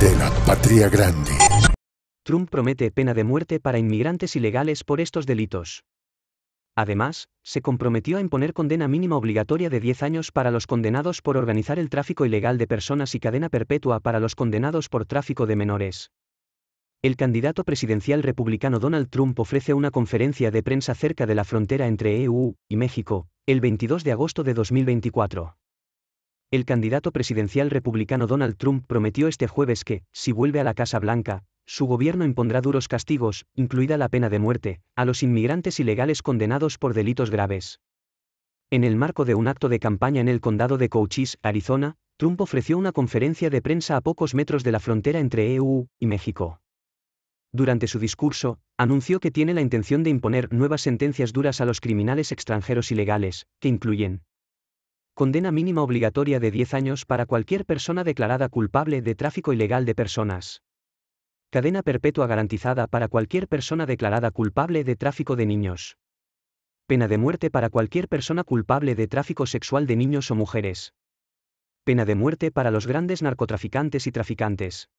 de la Patria Grande. Trump promete pena de muerte para inmigrantes ilegales por estos delitos. Además, se comprometió a imponer condena mínima obligatoria de 10 años para los condenados por organizar el tráfico ilegal de personas y cadena perpetua para los condenados por tráfico de menores. El candidato presidencial republicano Donald Trump ofrece una conferencia de prensa cerca de la frontera entre EU y México, el 22 de agosto de 2024. El candidato presidencial republicano Donald Trump prometió este jueves que, si vuelve a la Casa Blanca, su gobierno impondrá duros castigos, incluida la pena de muerte, a los inmigrantes ilegales condenados por delitos graves. En el marco de un acto de campaña en el condado de Cochise, Arizona, Trump ofreció una conferencia de prensa a pocos metros de la frontera entre EU y México. Durante su discurso, anunció que tiene la intención de imponer nuevas sentencias duras a los criminales extranjeros ilegales, que incluyen, condena mínima obligatoria de 10 años para cualquier persona declarada culpable de tráfico ilegal de personas. Cadena perpetua garantizada para cualquier persona declarada culpable de tráfico de niños. Pena de muerte para cualquier persona culpable de tráfico sexual de niños o mujeres. Pena de muerte para los grandes narcotraficantes y traficantes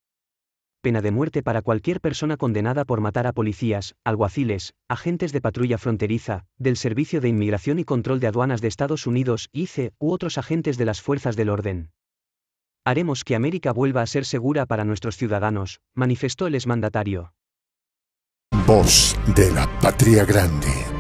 pena de muerte para cualquier persona condenada por matar a policías, alguaciles, agentes de patrulla fronteriza, del Servicio de Inmigración y Control de Aduanas de Estados Unidos, ICE, u otros agentes de las fuerzas del orden. Haremos que América vuelva a ser segura para nuestros ciudadanos, manifestó el exmandatario. Voz de la Patria Grande.